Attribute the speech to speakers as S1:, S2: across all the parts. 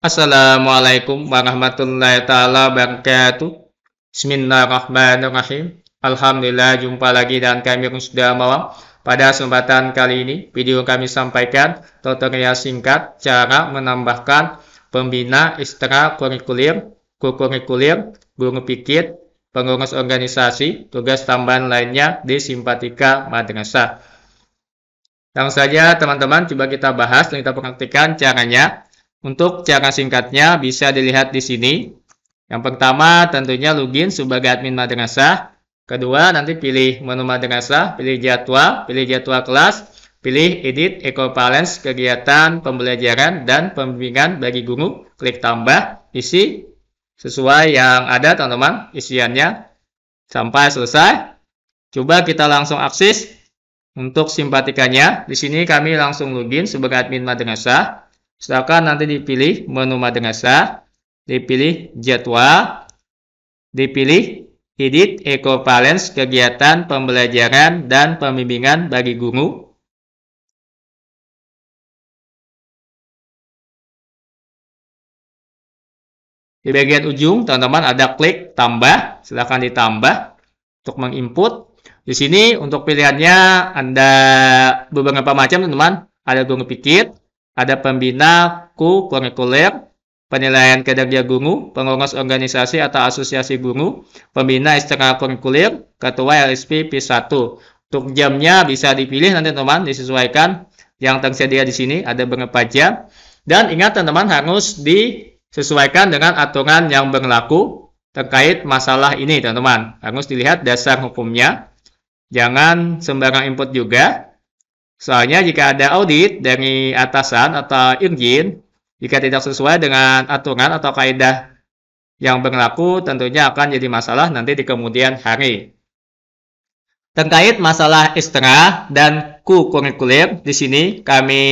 S1: Assalamualaikum warahmatullahi taala wabarakatuh. Bismillahirrahmanirrahim. Alhamdulillah jumpa lagi dan kami sudah malam. Pada kesempatan kali ini video kami sampaikan tutorial singkat cara menambahkan pembina kurikulum, kurikulum guru pikir, pengurus organisasi, tugas tambahan lainnya di simpatika madrasah. Langsung saja teman-teman coba kita bahas dan kita praktikkan caranya untuk cara singkatnya bisa dilihat di sini. Yang pertama tentunya login sebagai admin madrasah. Kedua nanti pilih menu madrasah, pilih jadwal, pilih jadwal kelas, pilih edit equivalence kegiatan pembelajaran dan pembimbingan bagi guru. Klik tambah, isi sesuai yang ada teman-teman isiannya sampai selesai. Coba kita langsung akses untuk simpatikanya. Di sini kami langsung login sebagai admin madrasah. Silakan nanti dipilih menu madrasa, dipilih jadwal, dipilih edit balance kegiatan pembelajaran dan pembimbingan bagi guru. Di bagian ujung, teman-teman ada klik tambah, silakan ditambah untuk menginput. Di sini untuk pilihannya ada beberapa macam, teman-teman. Ada guru pikir, ada pembina ku kurikuler, penilaian kinerja guru, pengurus organisasi atau asosiasi guru, pembina kurikuler, ketua LSP P1. Untuk jamnya bisa dipilih nanti teman disesuaikan yang tersedia di sini ada berapa jam. Dan ingat teman-teman harus disesuaikan dengan aturan yang berlaku terkait masalah ini teman-teman. Harus dilihat dasar hukumnya. Jangan sembarang input juga. Soalnya jika ada audit dari atasan atau irjin, jika tidak sesuai dengan aturan atau kaedah yang berlaku, tentunya akan jadi masalah nanti di kemudian hari. Terkait masalah ekstra dan ku kurikulum, di sini kami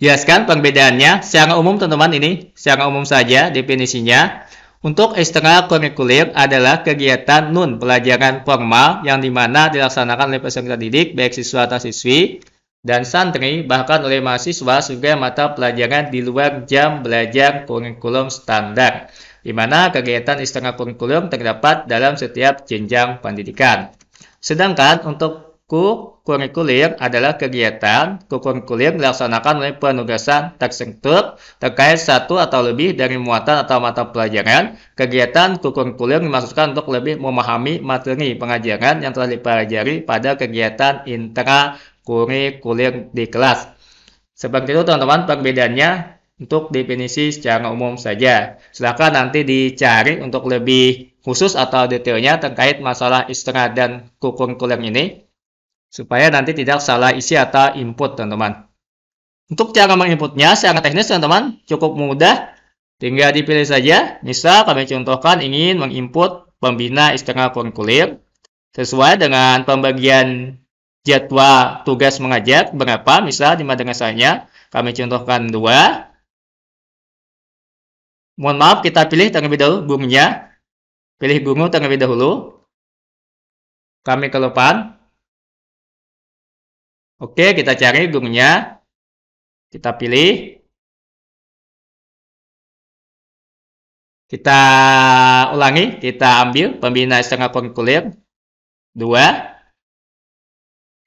S1: jelaskan perbedaannya. Secara umum, teman-teman, ini secara umum saja definisinya. Untuk kurikuler adalah kegiatan nun pelajaran formal yang dimana dilaksanakan oleh peserta didik baik siswa atau siswi dan santri bahkan oleh mahasiswa sebagai mata pelajaran di luar jam belajar kurikulum standar di mana kegiatan kurikulum terdapat dalam setiap jenjang pendidikan. Sedangkan untuk Kurikulum adalah kegiatan kurikulum dilaksanakan oleh penugasan terstruktur terkait satu atau lebih dari muatan atau mata pelajaran. Kegiatan kurikulum dimaksudkan untuk lebih memahami materi pengajaran yang telah dipelajari pada kegiatan intra kurikulum di kelas. Seperti itu teman-teman perbedaannya untuk definisi secara umum saja. Silahkan nanti dicari untuk lebih khusus atau detailnya terkait masalah istirahat dan kurikulum ini supaya nanti tidak salah isi atau input teman-teman. Untuk cara menginputnya secara teknis teman-teman cukup mudah, tinggal dipilih saja. Misal kami contohkan ingin menginput pembina istana kurikuler sesuai dengan pembagian jadwal tugas mengajar berapa, misal di madrasahnya kami contohkan dua. Mohon maaf kita pilih terlebih dahulu gurunya, pilih guru terlebih
S2: dahulu. Kami kelupaan Oke, kita cari gurunya. Kita pilih. Kita ulangi, kita ambil pembina
S1: setengah kurikuler. dua.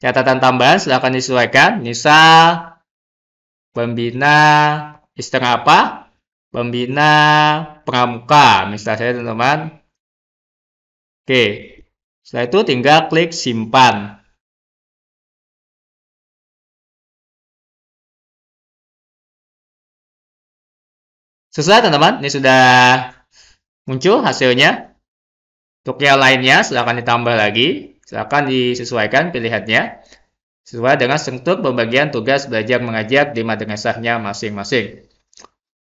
S1: Catatan tambahan silahkan disesuaikan. Misal, pembina istirahat apa? Pembina pramuka, misalnya teman-teman.
S2: Oke, setelah itu tinggal klik simpan.
S1: selesai teman-teman, ini sudah muncul hasilnya. Untuk yang lainnya silahkan ditambah lagi, silahkan disesuaikan pilihannya sesuai dengan struktur pembagian tugas belajar mengajar di madrasahnya masing-masing.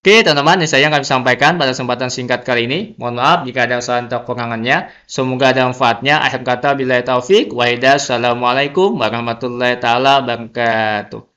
S1: Oke teman-teman, ini saya akan sampaikan pada kesempatan singkat kali ini. Mohon maaf jika ada kesalahan atau kekurangannya. Semoga ada manfaatnya. Akhir kata, bila taufik, wahidah, assalamualaikum warahmatullahi taala
S2: wabarakatuh.